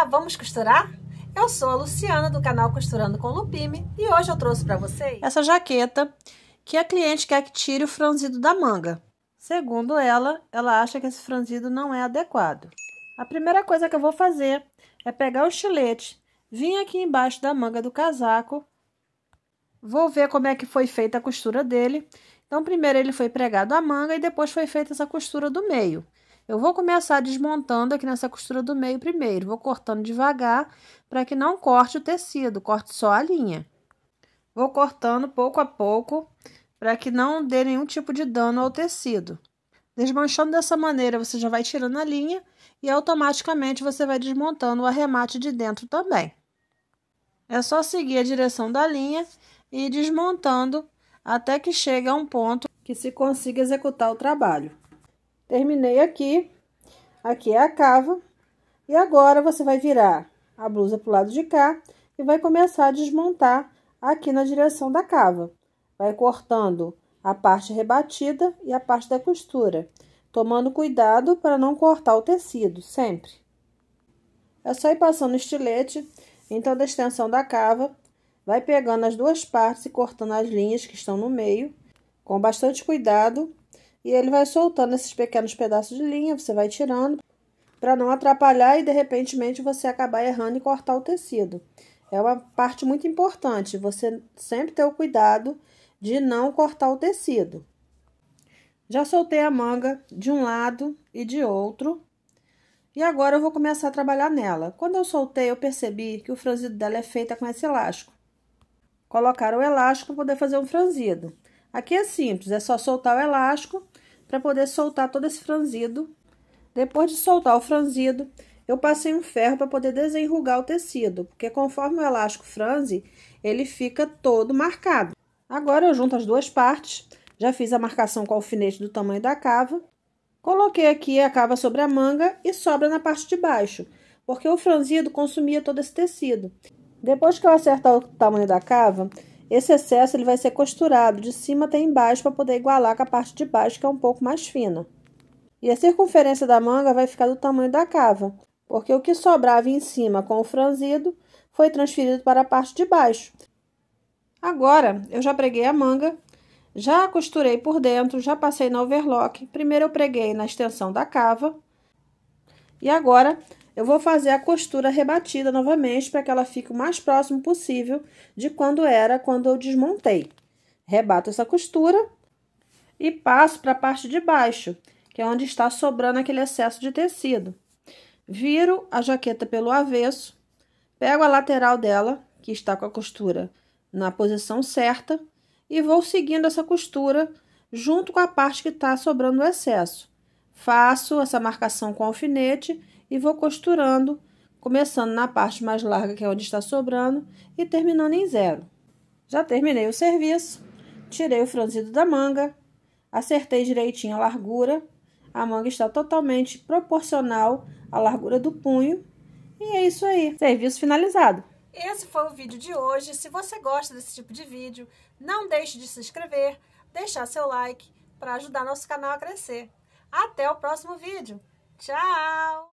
Ah, vamos costurar? Eu sou a Luciana do canal Costurando com Lupime e hoje eu trouxe para vocês essa jaqueta que a cliente quer que tire o franzido da manga. Segundo ela, ela acha que esse franzido não é adequado. A primeira coisa que eu vou fazer é pegar o estilete, vim aqui embaixo da manga do casaco, vou ver como é que foi feita a costura dele. Então, primeiro ele foi pregado a manga e depois foi feita essa costura do meio. Eu vou começar desmontando aqui nessa costura do meio primeiro, vou cortando devagar para que não corte o tecido, corte só a linha. Vou cortando pouco a pouco para que não dê nenhum tipo de dano ao tecido. Desmanchando dessa maneira, você já vai tirando a linha e automaticamente você vai desmontando o arremate de dentro também. É só seguir a direção da linha e ir desmontando até que chegue a um ponto que se consiga executar o trabalho. Terminei aqui. Aqui é a cava. E agora, você vai virar a blusa para o lado de cá e vai começar a desmontar aqui na direção da cava. Vai cortando a parte rebatida e a parte da costura, tomando cuidado para não cortar o tecido, sempre. É só ir passando o estilete, então, da extensão da cava, vai pegando as duas partes e cortando as linhas que estão no meio, com bastante cuidado, e ele vai soltando esses pequenos pedaços de linha, você vai tirando para não atrapalhar e de repente você acabar errando e cortar o tecido. É uma parte muito importante, você sempre ter o cuidado de não cortar o tecido. Já soltei a manga de um lado e de outro, e agora eu vou começar a trabalhar nela. Quando eu soltei, eu percebi que o franzido dela é feita com esse elástico. Colocar o elástico para poder fazer um franzido. Aqui é simples, é só soltar o elástico para poder soltar todo esse franzido. Depois de soltar o franzido, eu passei um ferro para poder desenrugar o tecido, porque conforme o elástico franze, ele fica todo marcado. Agora, eu junto as duas partes, já fiz a marcação com o alfinete do tamanho da cava, coloquei aqui a cava sobre a manga e sobra na parte de baixo, porque o franzido consumia todo esse tecido. Depois que eu acertar o tamanho da cava, esse excesso ele vai ser costurado de cima até embaixo para poder igualar com a parte de baixo, que é um pouco mais fina. E a circunferência da manga vai ficar do tamanho da cava, porque o que sobrava em cima com o franzido foi transferido para a parte de baixo. Agora, eu já preguei a manga, já costurei por dentro, já passei no overlock. Primeiro eu preguei na extensão da cava. E agora, eu vou fazer a costura rebatida novamente para que ela fique o mais próximo possível de quando era quando eu desmontei. Rebato essa costura e passo para a parte de baixo, que é onde está sobrando aquele excesso de tecido. Viro a jaqueta pelo avesso, pego a lateral dela, que está com a costura na posição certa, e vou seguindo essa costura junto com a parte que está sobrando o excesso. Faço essa marcação com alfinete e vou costurando, começando na parte mais larga, que é onde está sobrando, e terminando em zero. Já terminei o serviço, tirei o franzido da manga, acertei direitinho a largura, a manga está totalmente proporcional à largura do punho, e é isso aí, serviço finalizado. Esse foi o vídeo de hoje. Se você gosta desse tipo de vídeo, não deixe de se inscrever, deixar seu like para ajudar nosso canal a crescer. Até o próximo vídeo. Tchau!